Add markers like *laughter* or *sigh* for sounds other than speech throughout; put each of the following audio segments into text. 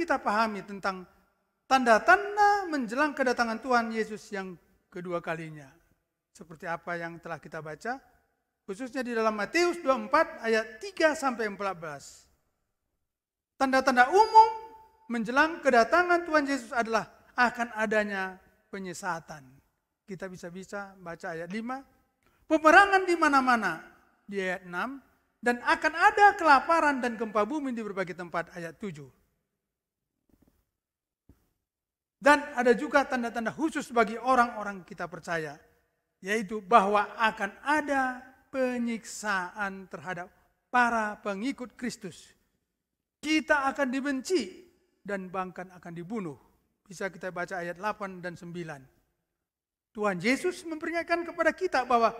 kita pahami tentang tanda-tanda menjelang kedatangan Tuhan Yesus yang kedua kalinya. Seperti apa yang telah kita baca, khususnya di dalam Matius 24 ayat 3 sampai 14. Tanda-tanda umum menjelang kedatangan Tuhan Yesus adalah akan adanya penyesatan. Kita bisa-bisa baca ayat 5. Peperangan di mana-mana di ayat 6 dan akan ada kelaparan dan gempa bumi di berbagai tempat ayat 7 dan ada juga tanda-tanda khusus bagi orang-orang kita percaya. Yaitu bahwa akan ada penyiksaan terhadap para pengikut Kristus. Kita akan dibenci dan bahkan akan dibunuh. Bisa kita baca ayat 8 dan 9. Tuhan Yesus memperingatkan kepada kita bahwa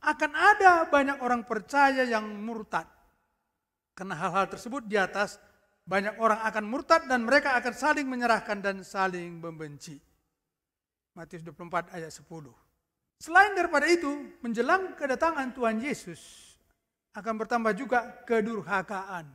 akan ada banyak orang percaya yang murtad. Karena hal-hal tersebut di atas banyak orang akan murtad dan mereka akan saling menyerahkan dan saling membenci. Matius 24 ayat 10. Selain daripada itu, menjelang kedatangan Tuhan Yesus akan bertambah juga kedurhakaan,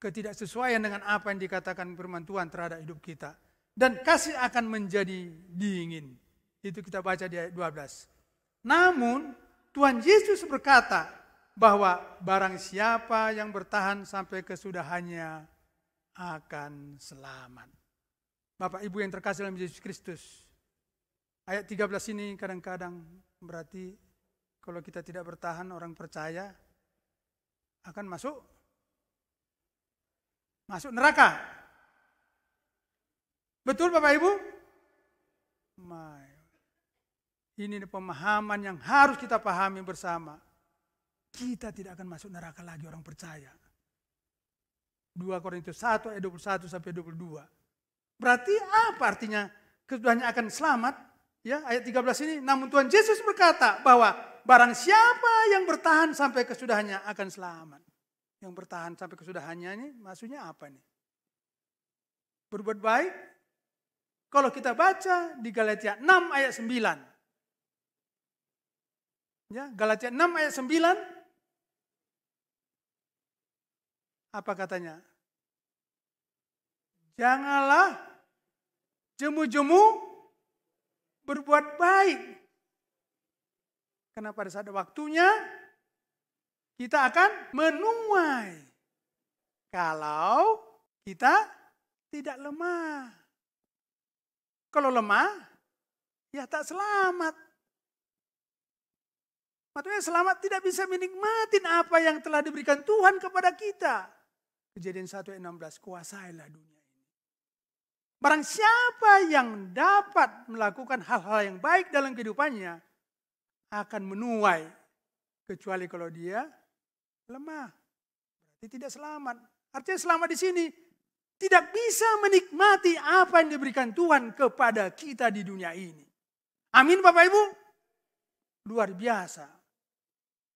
ketidaksesuaian dengan apa yang dikatakan firman Tuhan terhadap hidup kita dan kasih akan menjadi dingin. Itu kita baca di ayat 12. Namun Tuhan Yesus berkata bahwa barang siapa yang bertahan sampai kesudahannya, akan selamat. Bapak Ibu yang terkasih dalam Yesus Kristus. Ayat 13 ini kadang-kadang berarti kalau kita tidak bertahan orang percaya akan masuk masuk neraka. Betul Bapak Ibu? My. Ini pemahaman yang harus kita pahami bersama. Kita tidak akan masuk neraka lagi orang percaya. 2 Korintus 1 ayat 21 sampai 22. Berarti apa artinya keduanya akan selamat? Ya, ayat 13 ini, namun Tuhan Yesus berkata bahwa barang siapa yang bertahan sampai kesudahannya akan selamat. Yang bertahan sampai kesudahannya ini maksudnya apa nih? Berbuat baik? Kalau kita baca di Galatia 6 ayat 9. Ya, Galatia 6 ayat 9 Apa katanya? Janganlah jemu-jemu berbuat baik. Karena pada saat waktunya kita akan menuai. Kalau kita tidak lemah. Kalau lemah, ya tak selamat. Maksudnya selamat tidak bisa menikmati apa yang telah diberikan Tuhan kepada kita. Kejadian 1 ayat 16, kuasailah dunia ini. Barang siapa yang dapat melakukan hal-hal yang baik dalam kehidupannya, akan menuai. Kecuali kalau dia lemah. Berarti tidak selamat. Artinya selamat di sini. Tidak bisa menikmati apa yang diberikan Tuhan kepada kita di dunia ini. Amin Bapak Ibu. Luar biasa.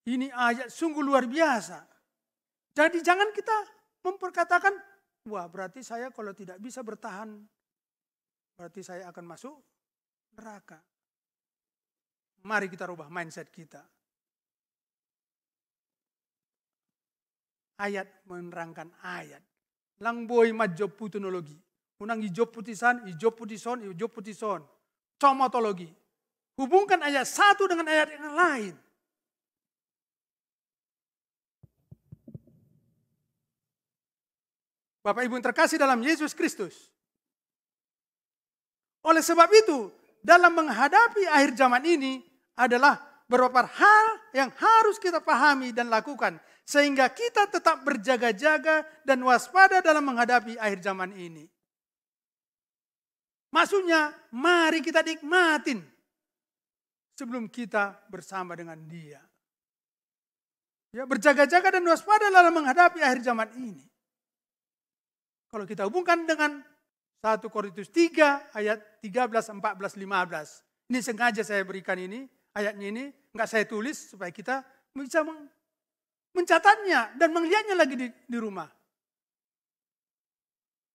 Ini ayat sungguh luar biasa. Jadi jangan kita memperkatakan, wah berarti saya kalau tidak bisa bertahan, berarti saya akan masuk neraka. Mari kita rubah mindset kita. Ayat menerangkan ayat. Langboi majob putunologi. Unang hijau putisan, hijau putison, hijau putison. Comotologi. Hubungkan ayat satu dengan ayat yang lain. Bapak Ibu yang terkasih dalam Yesus Kristus. Oleh sebab itu, dalam menghadapi akhir zaman ini adalah beberapa hal yang harus kita pahami dan lakukan sehingga kita tetap berjaga-jaga dan waspada dalam menghadapi akhir zaman ini. Maksudnya, mari kita nikmatin sebelum kita bersama dengan Dia. Ya, berjaga-jaga dan waspada dalam menghadapi akhir zaman ini. Kalau kita hubungkan dengan 1 Korintus 3 ayat 13, 14, 15. Ini sengaja saya berikan ini, ayatnya ini, enggak saya tulis supaya kita bisa mencatatnya dan melihatnya lagi di, di rumah.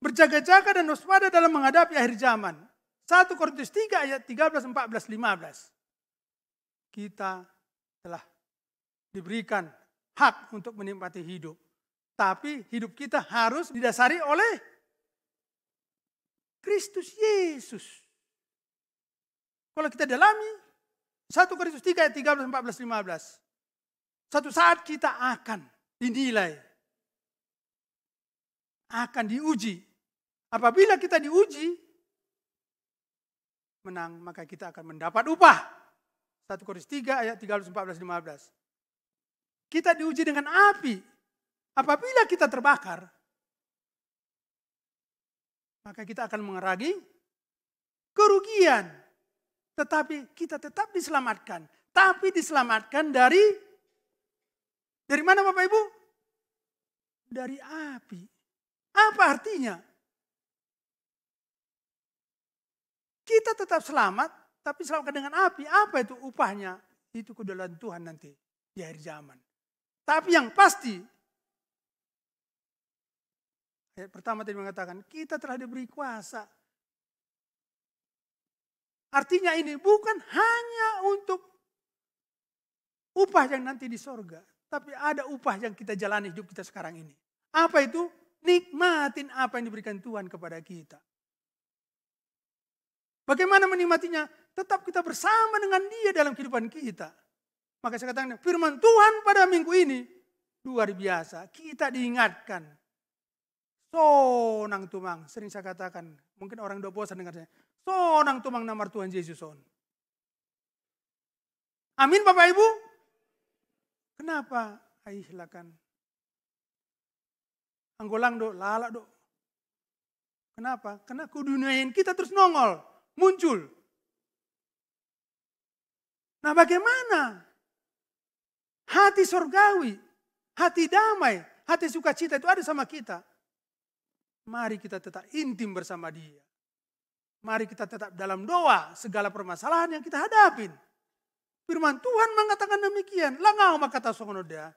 Berjaga-jaga dan waspada dalam menghadapi akhir zaman. 1 Korintus 3 ayat 13, 14, 15. Kita telah diberikan hak untuk menikmati hidup. Tapi hidup kita harus didasari oleh Kristus Yesus. Kalau kita dalami 1 Korintus 3 ayat 13, 14, 15. Satu saat kita akan dinilai. Akan diuji. Apabila kita diuji, menang maka kita akan mendapat upah. 1 Korintus 3 ayat 13, 14, 15. Kita diuji dengan api Apabila kita terbakar, maka kita akan mengeragi kerugian. Tetapi kita tetap diselamatkan. Tapi diselamatkan dari dari mana Bapak Ibu? Dari api. Apa artinya? Kita tetap selamat, tapi selamatkan dengan api. Apa itu upahnya? Itu kedalaman Tuhan nanti di akhir zaman. Tapi yang pasti Ayat pertama tadi mengatakan, kita telah diberi kuasa. Artinya ini bukan hanya untuk upah yang nanti di sorga. Tapi ada upah yang kita jalani hidup kita sekarang ini. Apa itu? Nikmatin apa yang diberikan Tuhan kepada kita. Bagaimana menikmatinya? Tetap kita bersama dengan dia dalam kehidupan kita. Maka saya katakan, firman Tuhan pada minggu ini luar biasa. Kita diingatkan Sonang tumang. Sering saya katakan. Mungkin orang udah puasa dengarnya saya. Sonang tumang nama Tuhan Yesus on. Amin Bapak Ibu. Kenapa? Ayo silakan Anggolang do, lalak do. Kenapa? Karena keduniaan kita terus nongol, muncul. Nah bagaimana? Hati surgawi, hati damai, hati sukacita itu ada sama kita. Mari kita tetap intim bersama dia. Mari kita tetap dalam doa segala permasalahan yang kita hadapin. Firman Tuhan mengatakan demikian. Langau maka tasongonoda.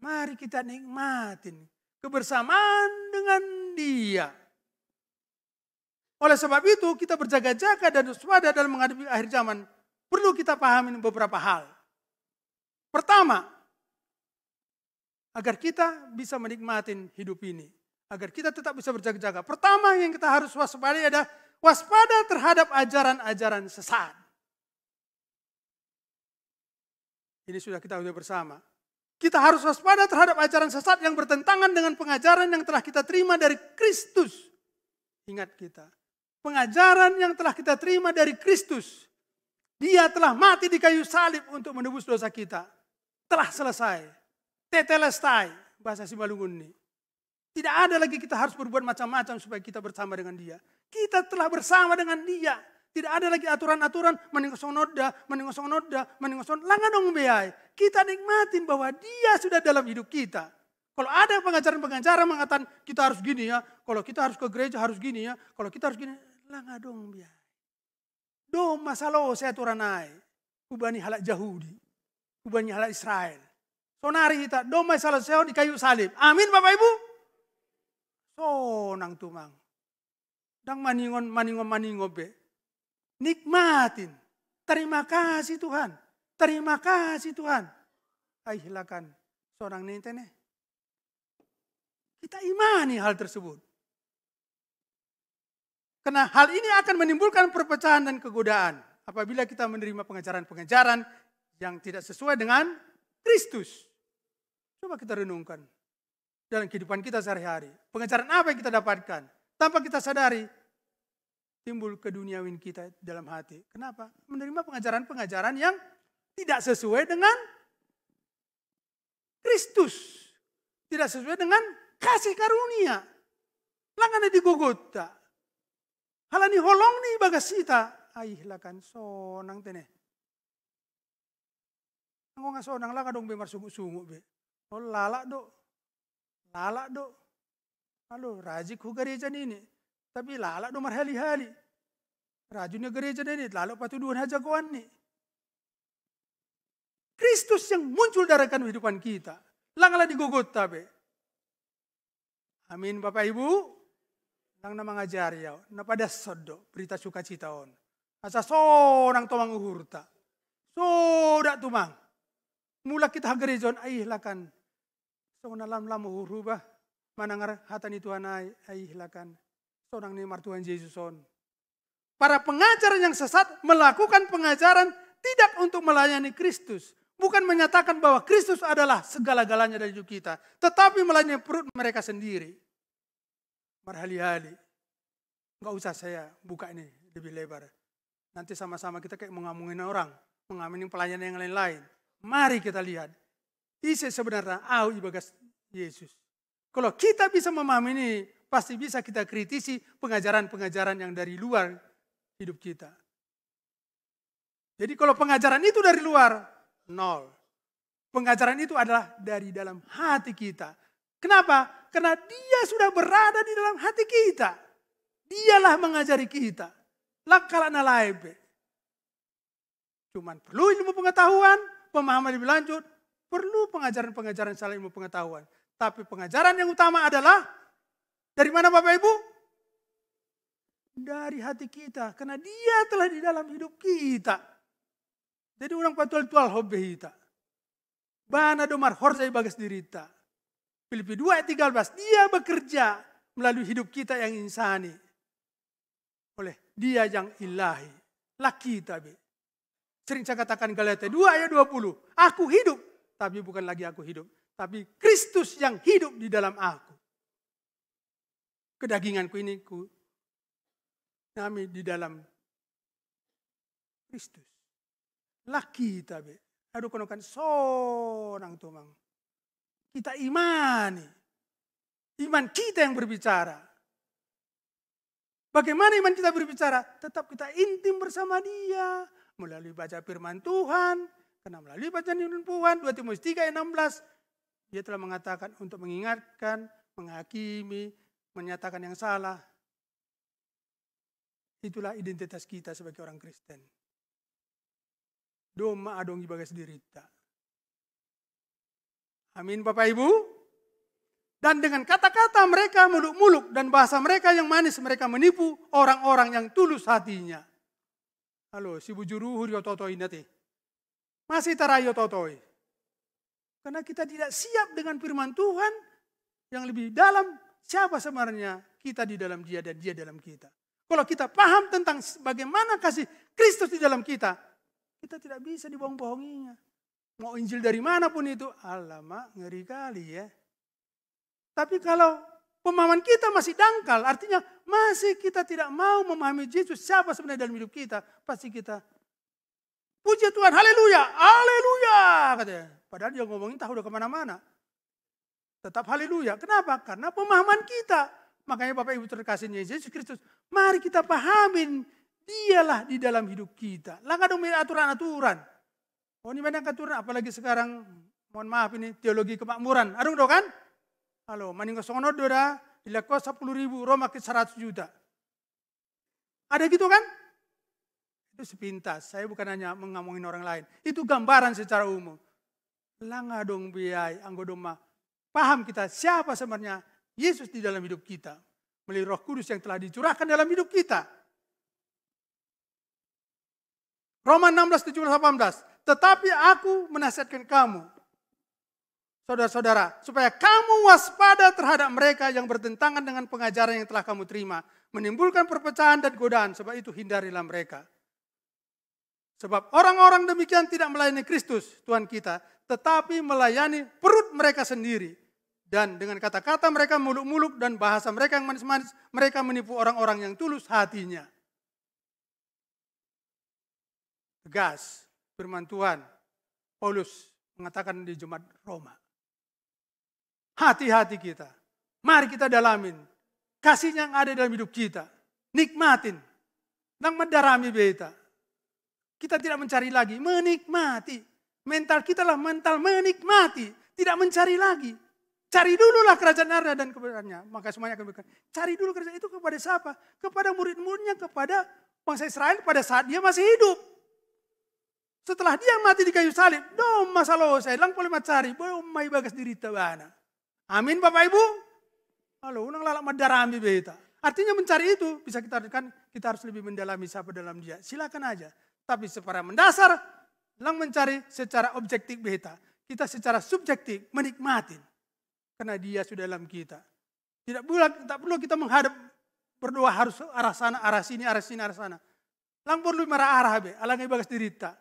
Mari kita nikmatin kebersamaan dengan dia. Oleh sebab itu kita berjaga-jaga dan waspada dalam menghadapi akhir zaman. Perlu kita pahami beberapa hal. Pertama, agar kita bisa menikmatin hidup ini agar kita tetap bisa berjaga-jaga. Pertama yang kita harus waspadai adalah waspada terhadap ajaran-ajaran sesat. Ini sudah kita udah bersama. Kita harus waspada terhadap ajaran sesat yang bertentangan dengan pengajaran yang telah kita terima dari Kristus. Ingat kita. Pengajaran yang telah kita terima dari Kristus. Dia telah mati di kayu salib untuk menebus dosa kita. Telah selesai. Tetelestai. Bahasa Simbalungun ini. Tidak ada lagi kita harus berbuat macam-macam supaya kita bersama dengan dia. Kita telah bersama dengan dia. Tidak ada lagi aturan-aturan menengosong noda, menengosong noda, menengosong langanong beai. Kita nikmatin bahwa dia sudah dalam hidup kita. Kalau ada pengajaran-pengajaran mengatakan kita harus gini ya, kalau kita harus ke gereja harus gini ya, kalau kita harus gini, langadong biai. Do masalah saya turanai. Kubani halak Yahudi, kubani halak Israel. Sonari kita, do masalah saya di kayu salib. Amin Bapak Ibu to nang tumang. Dang maningon, maningon, maningon be. Nikmatin. Terima kasih Tuhan. Terima kasih Tuhan. Ay silakan Seorang ninte nih. Kita imani hal tersebut. Karena hal ini akan menimbulkan perpecahan dan kegodaan apabila kita menerima pengajaran-pengajaran yang tidak sesuai dengan Kristus. Coba kita renungkan dalam kehidupan kita sehari-hari. Pengejaran apa yang kita dapatkan? Tanpa kita sadari, timbul keduniawin kita dalam hati. Kenapa? Menerima pengajaran-pengajaran yang tidak sesuai dengan Kristus. Tidak sesuai dengan kasih karunia. Langannya digogota. Halani holong nih bagasita. Aih lakan sonang tene. Ngomong sonang lah kadung bemar marsunguk sungguh be. Oh lalak dok lala do alo raji ku gereja nini tapi lala do marhali hali rajunya gereja ini lalu patuduhan hajagoan ni Kristus yang muncul dari kehidupan kita langala digugut tapi. amin bapak ibu nang na mangajari ya, na pada sodo berita sukacita on asa so sonang tomang uhurta dak tumang mula kita gerejon aih lakan na lam lam huruba manangar hatani Tuhan ai hilakan. seorang ni martuhan Yesus on. Para pengajar yang sesat melakukan pengajaran tidak untuk melayani Kristus. Bukan menyatakan bahwa Kristus adalah segala-galanya dari hidup kita. Tetapi melayani perut mereka sendiri. marhali hali Enggak usah saya buka ini lebih lebar. Nanti sama-sama kita kayak mengamungin orang. Mengamini pelayanan yang lain-lain. Mari kita lihat isi sebenarnya Ahu ibagas Yesus. Kalau kita bisa memahami ini, pasti bisa kita kritisi pengajaran-pengajaran yang dari luar hidup kita. Jadi kalau pengajaran itu dari luar, nol. Pengajaran itu adalah dari dalam hati kita. Kenapa? Karena dia sudah berada di dalam hati kita. Dialah mengajari kita. Lakalana laibe. Cuman perlu ilmu pengetahuan, pemahaman lebih lanjut, Perlu pengajaran-pengajaran salah ilmu pengetahuan. Tapi pengajaran yang utama adalah dari mana Bapak Ibu? Dari hati kita. Karena dia telah di dalam hidup kita. Jadi orang patual-tual hobi kita. Bana domar horzai bagas dirita. Filipi 2 ayat 13. Dia bekerja melalui hidup kita yang insani. Oleh dia yang ilahi. Laki tapi. Sering saya katakan Galatia 2 ayat 20. Aku hidup tapi bukan lagi aku hidup. Tapi Kristus yang hidup di dalam aku. Kedaginganku ini ku nami di dalam Kristus. Laki tapi. Aduh konokan sonang tumang. Kita imani. Iman kita yang berbicara. Bagaimana iman kita berbicara? Tetap kita intim bersama dia. Melalui baca firman Tuhan. Karena melalui bacaan Yunus Puan, 2 Timotius 3 ayat 16, dia telah mengatakan untuk mengingatkan, menghakimi, menyatakan yang salah. Itulah identitas kita sebagai orang Kristen. Doma adongi bagai sendiri Amin Bapak Ibu. Dan dengan kata-kata mereka muluk-muluk dan bahasa mereka yang manis mereka menipu orang-orang yang tulus hatinya. Halo, si bujuruhu dia toto inati. Masih terayu totoi. Karena kita tidak siap dengan firman Tuhan yang lebih dalam siapa sebenarnya kita di dalam dia dan dia dalam kita. Kalau kita paham tentang bagaimana kasih Kristus di dalam kita, kita tidak bisa dibohong-bohonginya. Mau Injil dari mana pun itu, alamak ngeri kali ya. Tapi kalau pemahaman kita masih dangkal, artinya masih kita tidak mau memahami Yesus siapa sebenarnya dalam hidup kita, pasti kita Puji Tuhan, haleluya, haleluya. Katanya. Padahal dia ngomongin tahu udah kemana-mana. Tetap haleluya. Kenapa? Karena pemahaman kita. Makanya Bapak Ibu terkasih Yesus Kristus. Mari kita pahamin. Dialah di dalam hidup kita. Langkah dong aturan-aturan. Oh ini banyak aturan. Apalagi sekarang. Mohon maaf ini teologi kemakmuran. Aduh dong kan? Halo, kosong songono dora. Dilakukan 10 ribu, Roma ke 100 juta. Ada gitu kan? Itu sepintas. Saya bukan hanya mengamongin orang lain. Itu gambaran secara umum. Langa dong biay, anggodoma. Paham kita siapa sebenarnya Yesus di dalam hidup kita. Melalui roh kudus yang telah dicurahkan dalam hidup kita. Roma 16, 17, 18. Tetapi aku menasihatkan kamu. Saudara-saudara, supaya kamu waspada terhadap mereka yang bertentangan dengan pengajaran yang telah kamu terima. Menimbulkan perpecahan dan godaan, sebab itu hindarilah mereka. Sebab orang-orang demikian tidak melayani Kristus Tuhan kita, tetapi melayani perut mereka sendiri. Dan dengan kata-kata mereka muluk-muluk dan bahasa mereka yang manis-manis, mereka menipu orang-orang yang tulus hatinya. Tegas firman Tuhan, Paulus mengatakan di Jumat Roma. Hati-hati kita. Mari kita dalamin. kasih yang ada dalam hidup kita. Nikmatin. nang mendarami beta kita tidak mencari lagi, menikmati. Mental kita lah mental menikmati, tidak mencari lagi. Cari dulu lah kerajaan Allah dan kebenarannya. Maka semuanya akan berkata. Cari dulu kerajaan itu kepada siapa? Kepada murid-muridnya, kepada bangsa Israel pada saat dia masih hidup. Setelah dia mati di kayu salib, dom masalah saya hilang boleh mencari, boleh mai bagas diri tabana. Amin Bapak Ibu. Halo, unang lalak madarami beta. Artinya mencari itu bisa kita artikan kita harus lebih mendalami siapa dalam dia. Silakan aja. Tapi secara mendasar, lang mencari secara objektif beta. Kita secara subjektif menikmati. Karena dia sudah dalam kita. Tidak perlu, tak perlu kita menghadap berdoa harus arah sana, arah sini, arah sini, arah sana. Lang perlu marah arah be, alangai bagas dirita.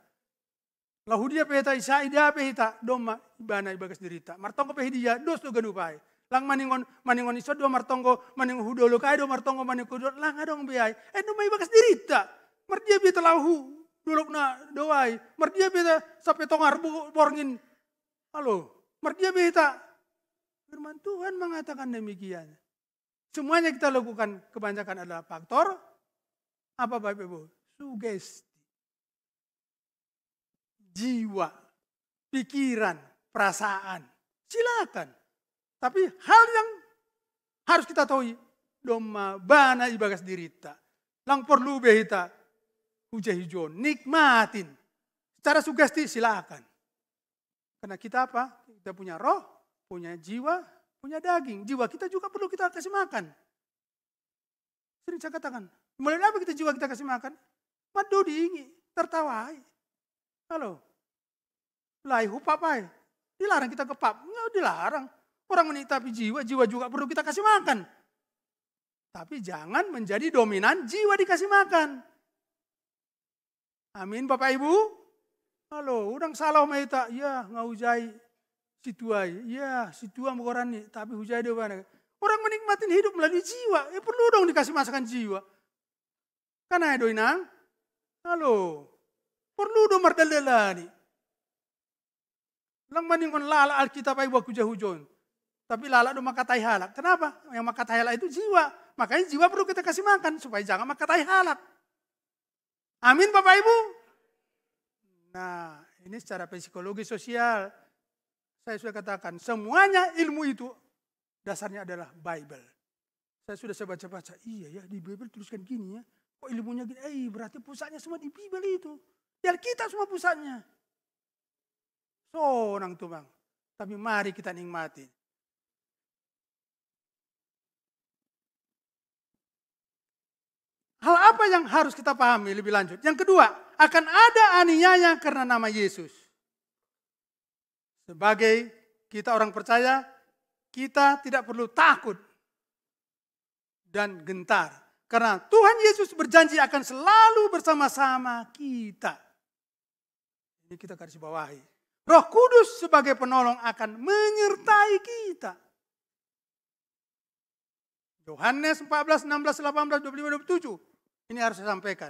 Lahu dia peta, isa ida doma ibana ibagas dirita. Martongko pehidia dos tu ganupai lang maningon maningon iso do martongko maningon hudolo kaido martongko maningon lang adong beai. eh do may bagas dirita mardia bi telahu dulu na doai. Merdia beta sampai tongar borngin. Halo, merdia beta. Firman Tuhan mengatakan demikian. Semuanya kita lakukan kebanyakan adalah faktor apa Bapak Ibu? Sugesti. Jiwa, pikiran, perasaan. Silakan. Tapi hal yang harus kita tahu, doma bana ibagas dirita. Lang perlu behita hujah hijau, nikmatin. Secara sugesti silakan. Karena kita apa? Kita punya roh, punya jiwa, punya daging. Jiwa kita juga perlu kita kasih makan. Sering saya katakan, mulai apa kita jiwa kita kasih makan? Madu diingi, tertawai. Halo, lai papai. Dilarang kita ke pap. enggak dilarang. Orang tapi jiwa, jiwa juga perlu kita kasih makan. Tapi jangan menjadi dominan jiwa dikasih makan. Amin Bapak Ibu. Halo, udang salah maita. Ya, ngaujai situai. Ya, situa nih. Tapi hujai dia mana. Orang menikmati hidup melalui jiwa. Ya perlu dong dikasih masakan jiwa. Karena ya doinang. Halo. Perlu dong merdelela nih. Lang maning kon lala alkitab ayo buat kuja Tapi lala do makatai halak. Kenapa? Yang makatai halak itu jiwa. Makanya jiwa perlu kita kasih makan supaya jangan makatai halak. Amin Bapak Ibu? Nah, ini secara psikologi sosial. Saya sudah katakan, semuanya ilmu itu dasarnya adalah Bible. Saya sudah saya baca-baca, iya ya di Bible tuliskan gini ya. Kok ilmunya gini? Eh, berarti pusatnya semua di Bible itu. Ya kita semua pusatnya. So orang tuh bang. Tapi mari kita nikmati. Hal apa yang harus kita pahami lebih lanjut? Yang kedua, akan ada aniaya karena nama Yesus. Sebagai kita orang percaya, kita tidak perlu takut dan gentar. Karena Tuhan Yesus berjanji akan selalu bersama-sama kita. Ini kita garis bawahi. Roh Kudus sebagai penolong akan menyertai kita. Yohanes 14, 16, 18, 25, 27 ini harus saya sampaikan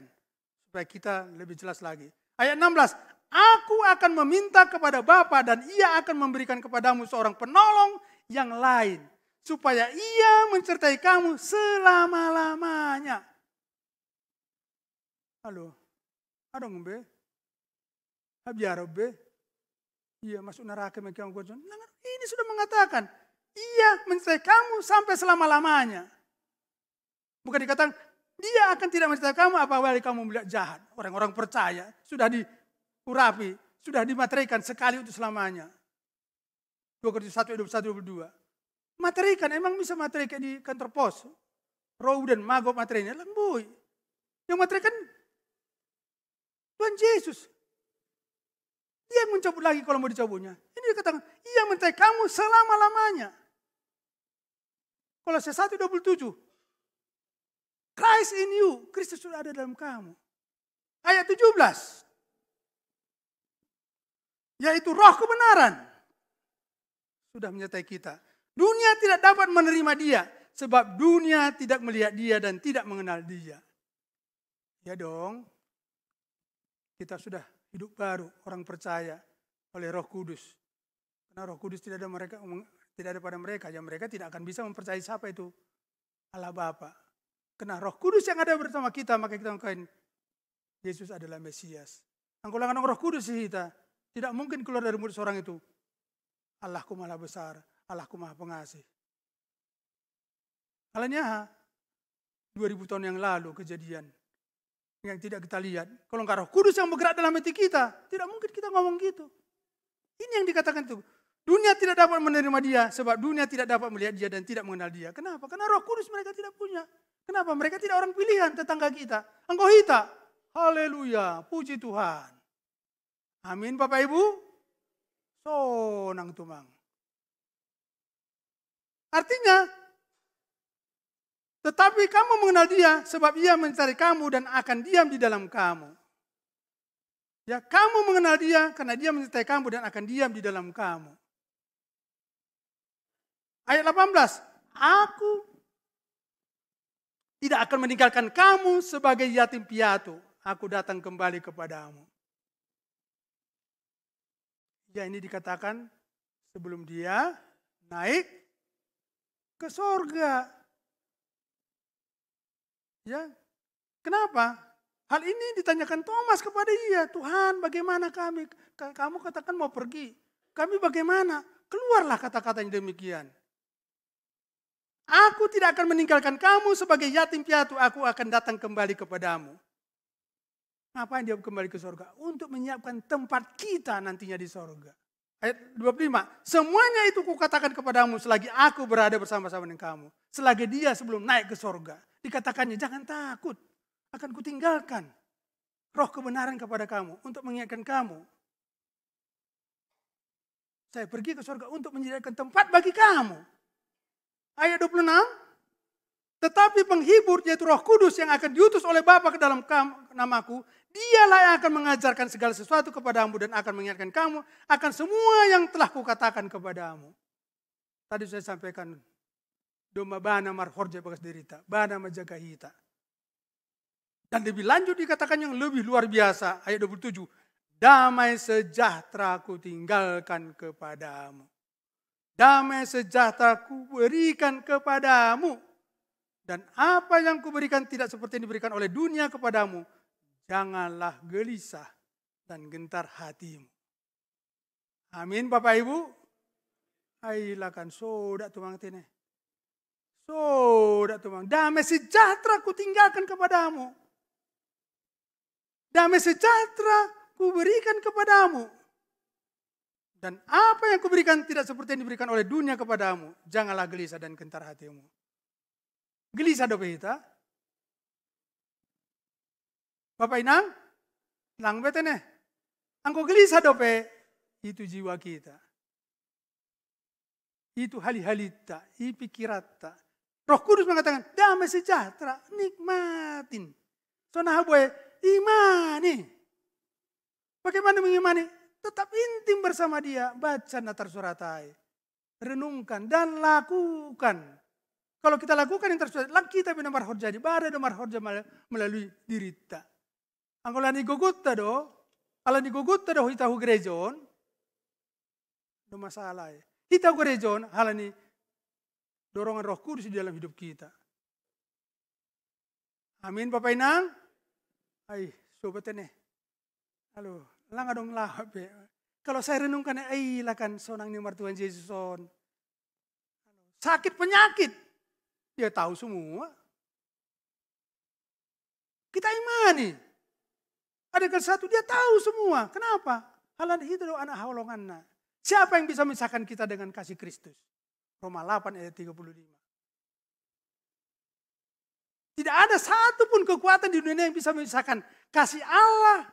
supaya kita lebih jelas lagi. Ayat 16, aku akan meminta kepada Bapa dan ia akan memberikan kepadamu seorang penolong yang lain supaya ia mencertai kamu selama-lamanya. Halo. ada ngombe? Habiaro be. Iya masuk neraka mekiang nah, Ini sudah mengatakan ia mencertai kamu sampai selama-lamanya. Bukan dikatakan dia akan tidak mencintai kamu apabila kamu melihat jahat. Orang-orang percaya, sudah diurapi, sudah dimaterikan sekali untuk selamanya. 2 Korintus 1 ayat 21 22. Materikan, emang bisa materikan di kantor pos. Row dan magop materinya lembui. Yang materikan Tuhan Yesus. Dia yang mencabut lagi kalau mau dicabutnya. Ini dia katakan, ia mentai kamu selama-lamanya. Kalau saya 1, 27, Christ in you, Kristus sudah ada dalam kamu. Ayat 17. Yaitu roh kebenaran sudah menyertai kita. Dunia tidak dapat menerima dia sebab dunia tidak melihat dia dan tidak mengenal dia. Ya dong. Kita sudah hidup baru, orang percaya oleh Roh Kudus. Karena Roh Kudus tidak ada mereka tidak ada pada mereka, ya mereka tidak akan bisa mempercayai siapa itu Allah Bapa. Kena roh kudus yang ada bersama kita, maka kita mengkain Yesus adalah Mesias. Angkulangan roh kudus kita. Tidak mungkin keluar dari mulut seorang itu. Allahku malah besar, Allahku maha pengasih. Alanya 2000 tahun yang lalu kejadian yang tidak kita lihat. Kalau enggak roh kudus yang bergerak dalam hati kita, tidak mungkin kita ngomong gitu. Ini yang dikatakan itu. Dunia tidak dapat menerima dia sebab dunia tidak dapat melihat dia dan tidak mengenal dia. Kenapa? Karena roh kudus mereka tidak punya. Kenapa? Mereka tidak orang pilihan tetangga kita. Engkau kita. Haleluya. Puji Tuhan. Amin Bapak Ibu. nang tumang. Artinya, tetapi kamu mengenal dia sebab ia mencari kamu dan akan diam di dalam kamu. Ya, kamu mengenal dia karena dia mencintai kamu dan akan diam di dalam kamu. Ayat 18, aku tidak akan meninggalkan kamu sebagai yatim piatu. Aku datang kembali kepadamu. Ya ini dikatakan sebelum dia naik ke sorga. Ya, kenapa? Hal ini ditanyakan Thomas kepada dia. Tuhan bagaimana kami? Kamu katakan mau pergi. Kami bagaimana? Keluarlah kata-katanya demikian. Aku tidak akan meninggalkan kamu sebagai yatim piatu. Aku akan datang kembali kepadamu. Ngapain dia kembali ke sorga? Untuk menyiapkan tempat kita nantinya di sorga. Ayat 25. Semuanya itu kukatakan kepadamu selagi aku berada bersama-sama dengan kamu. Selagi dia sebelum naik ke sorga. Dikatakannya jangan takut. Akan kutinggalkan roh kebenaran kepada kamu. Untuk mengingatkan kamu. Saya pergi ke sorga untuk menyediakan tempat bagi kamu ayat 26. Tetapi penghibur yaitu roh kudus yang akan diutus oleh Bapa ke dalam kamu, namaku. Dialah yang akan mengajarkan segala sesuatu kepadamu dan akan mengingatkan kamu akan semua yang telah kukatakan kepadamu. Tadi saya sampaikan domba bana marhorja bagas derita, bana menjaga hita. Dan lebih lanjut dikatakan yang lebih luar biasa, ayat 27. Damai sejahtera ku tinggalkan kepadamu. Damai sejahtera kuberikan kepadamu. Dan apa yang kuberikan tidak seperti yang diberikan oleh dunia kepadamu. Janganlah gelisah dan gentar hatimu. Amin Bapak Ibu. kan, sodak tumang tine. Sodak tumang. Damai sejahtera ku tinggalkan kepadamu. Damai sejahtera ku berikan kepadamu. Dan apa yang kuberikan tidak seperti yang diberikan oleh dunia kepadamu. Janganlah gelisah dan gentar hatimu. Gelisah dope kita. Bapak Inang, lang nih. Angko gelisah dope. Itu jiwa kita. Itu hali-halita, i pikirata. Roh Kudus mengatakan, damai sejahtera, nikmatin. nah boy, imani. Bagaimana mengimani? Tetap intim bersama dia. Baca natar suratai. Renungkan dan lakukan. Kalau kita lakukan yang tersurat, laki kita bina marhorja di bare do marhorja melalui dirita. Angkau lani gugut do, ala ni gugut do hitahu gerejon, do masalah. ya. Hitahu hal ini dorongan roh kudus di dalam hidup kita. Amin Bapak Inang. Hai, sobatnya Halo langa dong be. Kalau saya renungkan, eh lakan sonang ni Tuhan Yesus on. Sakit penyakit, dia tahu semua. Kita imani. Ada ke satu, dia tahu semua. Kenapa? Halan itu anak haulonganna. Siapa yang bisa memisahkan kita dengan kasih Kristus? Roma 8 ayat 35. Tidak ada satupun kekuatan di dunia yang bisa memisahkan kasih Allah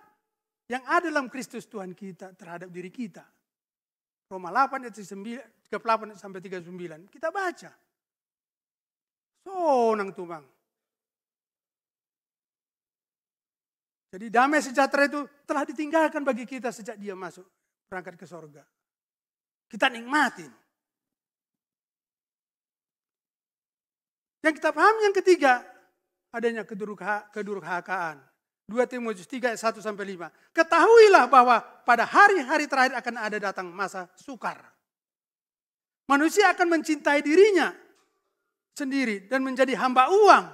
yang ada dalam Kristus Tuhan kita terhadap diri kita. Roma 8 ayat 38 sampai 39. Kita baca. So nang tumang. Jadi damai sejahtera itu telah ditinggalkan bagi kita sejak dia masuk berangkat ke sorga. Kita nikmatin. Yang kita paham yang ketiga, adanya kedurhakaan. 2 Timotius 3 ayat 1 sampai 5. Ketahuilah bahwa pada hari-hari terakhir akan ada datang masa sukar. Manusia akan mencintai dirinya sendiri dan menjadi hamba uang.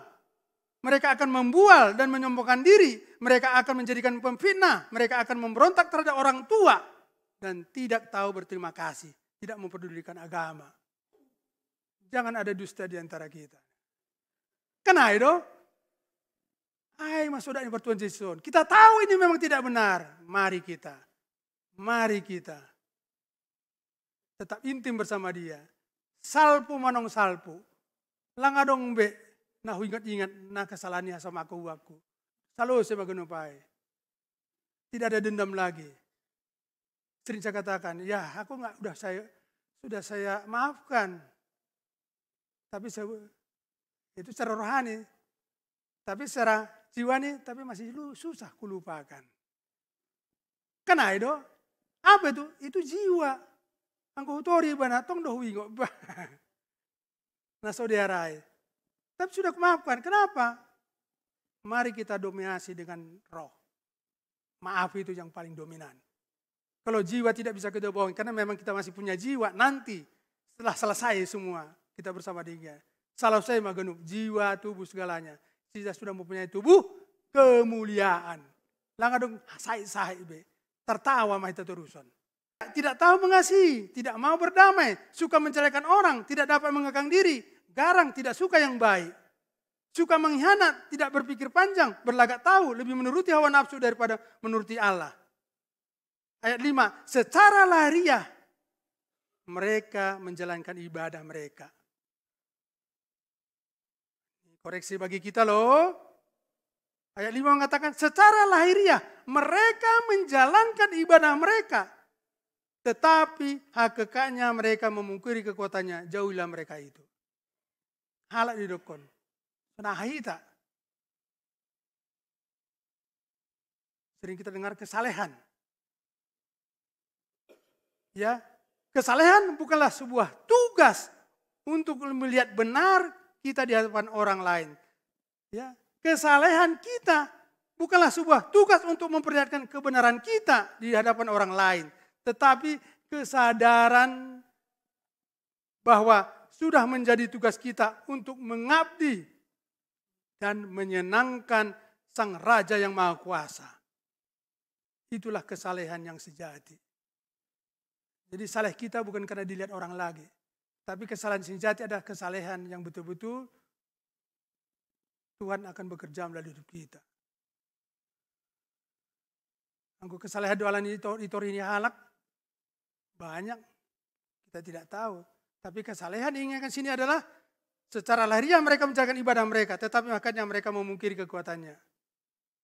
Mereka akan membual dan menyombongkan diri. Mereka akan menjadikan pemfitnah. Mereka akan memberontak terhadap orang tua. Dan tidak tahu berterima kasih. Tidak mempedulikan agama. Jangan ada dusta di antara kita. kenai itu terima saudara yang bertuan Yesus. Kita tahu ini memang tidak benar. Mari kita. Mari kita. Tetap intim bersama dia. Salpu manong salpu. Langadong be. Nah ingat-ingat nah kesalahannya sama aku waku Selalu sama upaya Tidak ada dendam lagi. Sering saya katakan, ya aku nggak udah saya sudah saya maafkan. Tapi saya itu secara rohani. Tapi secara jiwani tapi masih lu susah kulupakan. Kena kan itu? Apa itu? Itu jiwa. Angkuh tori tong doh wingo. *laughs* nah saudara, tapi sudah kemaafkan. Kenapa? Mari kita dominasi dengan roh. Maaf itu yang paling dominan. Kalau jiwa tidak bisa kita bohong, karena memang kita masih punya jiwa, nanti setelah selesai semua, kita bersama dia. Salah saya magenuk, jiwa, tubuh, segalanya. Kita sudah mempunyai tubuh kemuliaan. Langadung sahih sahib Tertawa itu terusan. Tidak tahu mengasihi, tidak mau berdamai, suka menceraikan orang, tidak dapat mengekang diri, garang, tidak suka yang baik. Suka mengkhianat, tidak berpikir panjang, berlagak tahu, lebih menuruti hawa nafsu daripada menuruti Allah. Ayat 5, secara lariyah mereka menjalankan ibadah mereka. Koreksi bagi kita loh. Ayat 5 mengatakan secara lahiriah mereka menjalankan ibadah mereka. Tetapi hakikatnya mereka memungkiri kekuatannya. Jauhilah mereka itu. Halak didokon. Nah hita. Sering kita dengar kesalehan. Ya, kesalehan bukanlah sebuah tugas untuk melihat benar kita di hadapan orang lain. Ya, kesalehan kita bukanlah sebuah tugas untuk memperlihatkan kebenaran kita di hadapan orang lain, tetapi kesadaran bahwa sudah menjadi tugas kita untuk mengabdi dan menyenangkan Sang Raja yang Maha Kuasa. Itulah kesalehan yang sejati. Jadi saleh kita bukan karena dilihat orang lagi, tapi kesalahan sinjati adalah kesalehan yang betul-betul Tuhan akan bekerja melalui hidup kita. kesalahan kesalehan doalan itu ini halak banyak kita tidak tahu. Tapi kesalehan diinginkan sini adalah secara lahiriah mereka menjalankan ibadah mereka, tetapi makanya mereka memungkiri kekuatannya.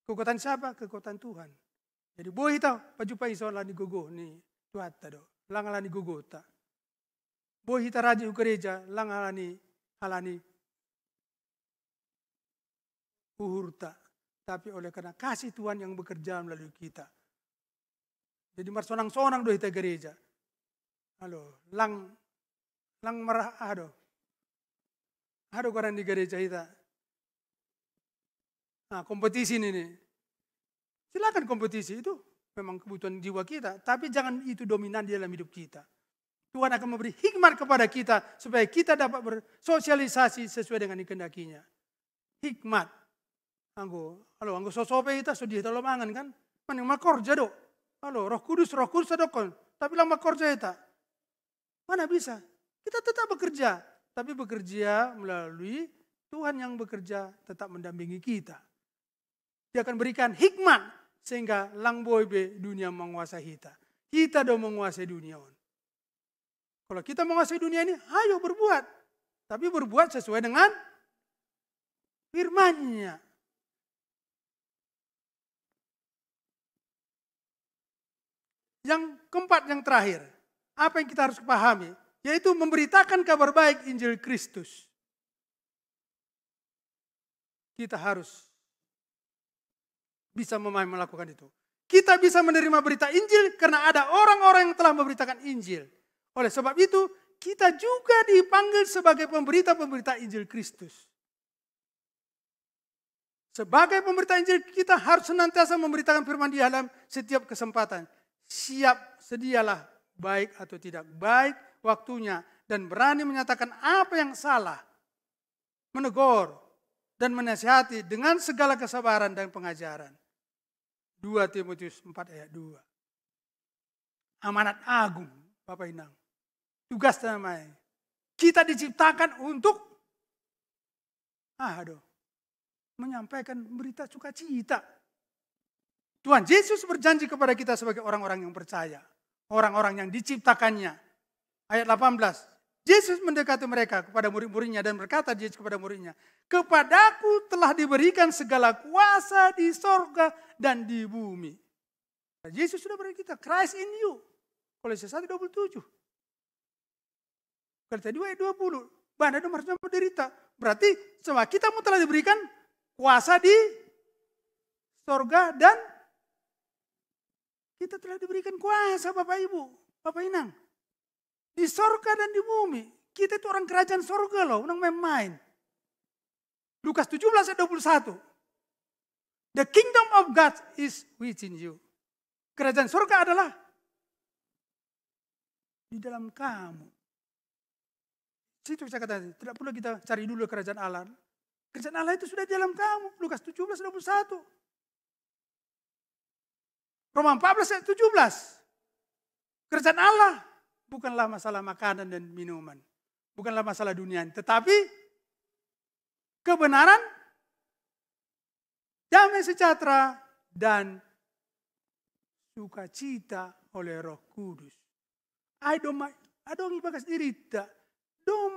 Kekuatan siapa? Kekuatan Tuhan. Jadi boleh tahu, pajupai soalan di gogo nih tuat tado, langalan di gogo tak. Bohi raji gereja lang halani halani uhurta. Tapi oleh karena kasih Tuhan yang bekerja melalui kita. Jadi mar sonang do kita gereja. Halo, lang lang marah ado. Ado koran di gereja kita. Nah, kompetisi ini. Nih. Silakan kompetisi itu memang kebutuhan jiwa kita, tapi jangan itu dominan di dalam hidup kita. Tuhan akan memberi hikmat kepada kita supaya kita dapat bersosialisasi sesuai dengan ikendakinya. Hikmat. Anggo, halo anggo sosope kita sudah terlalu mangan kan? Mana makor jado? Halo, Roh Kudus, Roh Kudus adokon. Tapi lah makorja kita. Ya, Mana bisa? Kita tetap bekerja, tapi bekerja melalui Tuhan yang bekerja tetap mendampingi kita. Dia akan berikan hikmat sehingga lang be dunia menguasai kita. Kita dong menguasai dunia on. Kalau kita menguasai dunia ini, ayo berbuat. Tapi berbuat sesuai dengan firmannya. Yang keempat, yang terakhir. Apa yang kita harus pahami? Yaitu memberitakan kabar baik Injil Kristus. Kita harus bisa memahami melakukan itu. Kita bisa menerima berita Injil karena ada orang-orang yang telah memberitakan Injil. Oleh sebab itu, kita juga dipanggil sebagai pemberita-pemberita Injil Kristus. Sebagai pemberita Injil, kita harus senantiasa memberitakan firman di dalam setiap kesempatan. Siap, sedialah baik atau tidak baik waktunya. Dan berani menyatakan apa yang salah. Menegur dan menasihati dengan segala kesabaran dan pengajaran. 2 Timotius 4 ayat 2. Amanat agung, Bapak Inang. Tugas namanya. Kita diciptakan untuk ah, aduh, menyampaikan berita sukacita. Tuhan Yesus berjanji kepada kita sebagai orang-orang yang percaya. Orang-orang yang diciptakannya. Ayat 18. Yesus mendekati mereka kepada murid-muridnya dan berkata Yesus kepada muridnya. Kepadaku telah diberikan segala kuasa di sorga dan di bumi. Yesus sudah beri kita, Christ in you. Kolose 1, 27. Galata 2 ayat 20. nomor itu harusnya menderita. Berarti semua kita telah diberikan kuasa di sorga dan kita telah diberikan kuasa Bapak Ibu, Bapak Inang. Di sorga dan di bumi. Kita itu orang kerajaan sorga loh, orang main-main. Lukas 17 ayat 21. The kingdom of God is within you. Kerajaan sorga adalah di dalam kamu. Itu saya katakan, tidak perlu kita cari dulu kerajaan Allah. Kerajaan Allah itu sudah di dalam kamu. Lukas 17, 21. Roma 14, 17. Kerajaan Allah bukanlah masalah makanan dan minuman. Bukanlah masalah dunia. Tetapi kebenaran, damai sejahtera, dan sukacita oleh roh kudus. I don't, I don't ibagas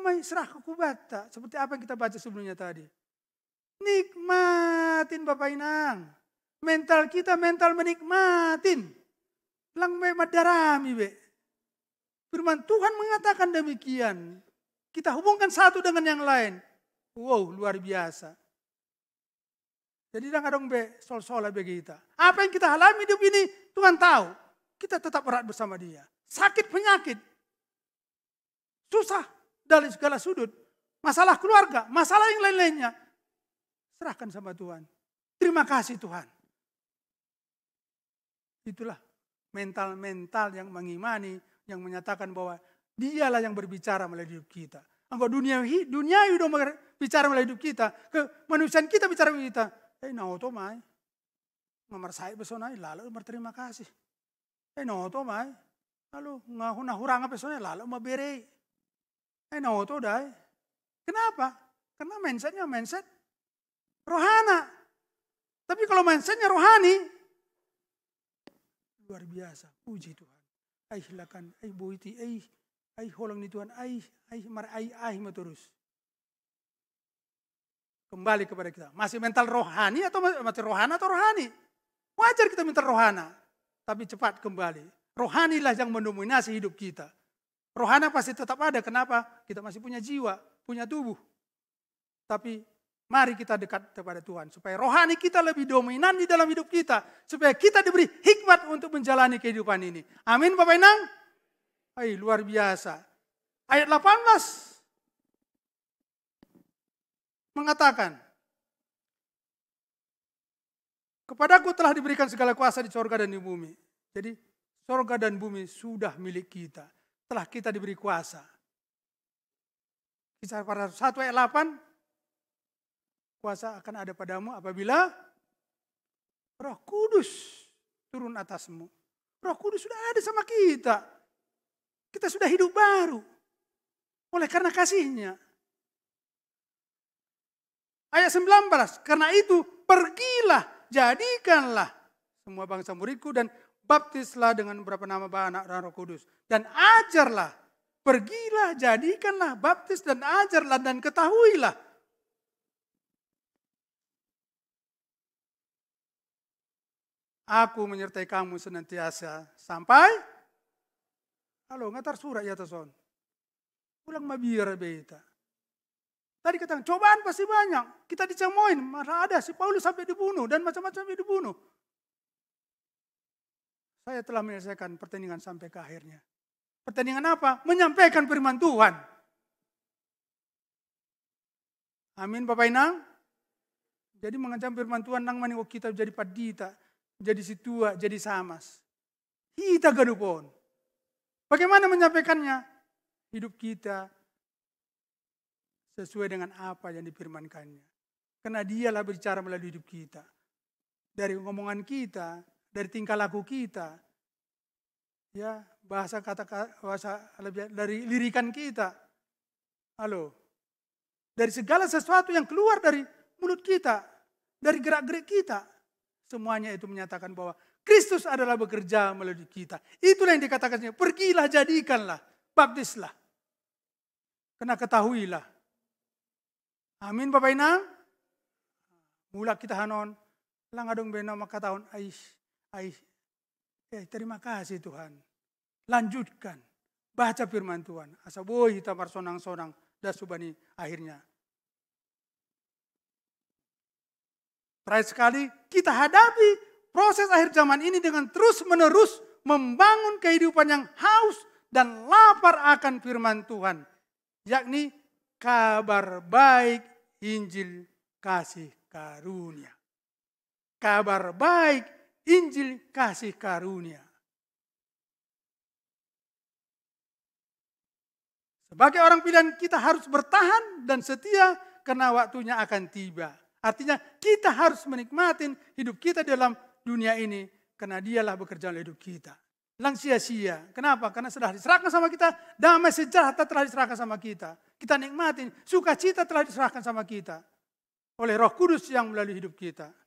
Umai serah kekubata. Seperti apa yang kita baca sebelumnya tadi. Nikmatin Bapak Inang. Mental kita mental menikmatin. Lang madarami be. Firman Tuhan mengatakan demikian. Kita hubungkan satu dengan yang lain. Wow, luar biasa. Jadi jangan dong be sol-sola bagi kita. Apa yang kita alami hidup ini Tuhan tahu. Kita tetap erat bersama dia. Sakit penyakit. Susah dari segala sudut. Masalah keluarga, masalah yang lain-lainnya. Serahkan sama Tuhan. Terima kasih Tuhan. Itulah mental-mental yang mengimani, yang menyatakan bahwa dialah yang berbicara melalui hidup kita. Engkau dunia dunia itu berbicara melalui hidup kita, ke kemanusiaan kita bicara melalui kita. Eh, nah, mai? Nomor saya pesona, lalu berterima kasih. Eh, nah, mai? Lalu ngahuna hurangan pesona, lalu maberei. Ay, to dai. Kenapa? Karena mindsetnya mindset rohana. Tapi kalau mindsetnya rohani, luar biasa. Puji Tuhan. Ay hilakan, ay buiti, ay, ay holong ni Tuhan, ay, ay mar ay, ay terus. Kembali kepada kita. Masih mental rohani atau masih rohana atau rohani? Wajar kita mental rohana. Tapi cepat kembali. Rohanilah yang mendominasi hidup kita Rohana pasti tetap ada. Kenapa? Kita masih punya jiwa, punya tubuh. Tapi mari kita dekat kepada Tuhan. Supaya rohani kita lebih dominan di dalam hidup kita. Supaya kita diberi hikmat untuk menjalani kehidupan ini. Amin Bapak Inang? Hai, luar biasa. Ayat 18 mengatakan, Kepadaku telah diberikan segala kuasa di sorga dan di bumi. Jadi sorga dan bumi sudah milik kita telah kita diberi kuasa. Kisah para 1 ayat 8, kuasa akan ada padamu apabila roh kudus turun atasmu. Roh kudus sudah ada sama kita. Kita sudah hidup baru. Oleh karena kasihnya. Ayat 19, karena itu pergilah, jadikanlah semua bangsa muridku dan baptislah dengan beberapa nama anak dan Roh Kudus dan ajarlah, pergilah, jadikanlah baptis dan ajarlah dan ketahuilah. Aku menyertai kamu senantiasa sampai halo ngatar surat ya tason. pulang mabir, beta. Tadi katakan, cobaan pasti banyak. Kita dicemoin, malah ada si Paulus sampai dibunuh dan macam-macam dibunuh. Saya telah menyelesaikan pertandingan sampai ke akhirnya. Pertandingan apa? Menyampaikan firman Tuhan. Amin Bapak Inang. Jadi mengancam firman Tuhan nang maning oh, kita jadi padita, jadi situa, jadi samas. Kita gaduh gadupon. Bagaimana menyampaikannya? Hidup kita sesuai dengan apa yang dipirmankannya. Karena dialah berbicara melalui hidup kita. Dari omongan kita, dari tingkah laku kita, ya bahasa kata bahasa lebih dari lirikan kita. Halo. Dari segala sesuatu yang keluar dari mulut kita, dari gerak-gerik kita, semuanya itu menyatakan bahwa Kristus adalah bekerja melalui kita. Itulah yang dikatakannya, pergilah jadikanlah, baptislah. Kena ketahuilah. Amin Bapak Ina. Mulak kita hanon, langadong beno makataon aish, aish, Eh, terima kasih Tuhan. Lanjutkan. Baca firman Tuhan. kita tabar sonang-sonang. Dasubani akhirnya. Terakhir sekali, kita hadapi proses akhir zaman ini dengan terus menerus membangun kehidupan yang haus dan lapar akan firman Tuhan. Yakni kabar baik Injil kasih karunia. Kabar baik Injil kasih karunia. Sebagai orang pilihan kita harus bertahan dan setia karena waktunya akan tiba. Artinya kita harus menikmati hidup kita dalam dunia ini karena dialah bekerja oleh hidup kita. Lang sia-sia. Kenapa? Karena sudah diserahkan sama kita, damai sejahtera telah diserahkan sama kita. Kita nikmatin, sukacita telah diserahkan sama kita. Oleh roh kudus yang melalui hidup kita.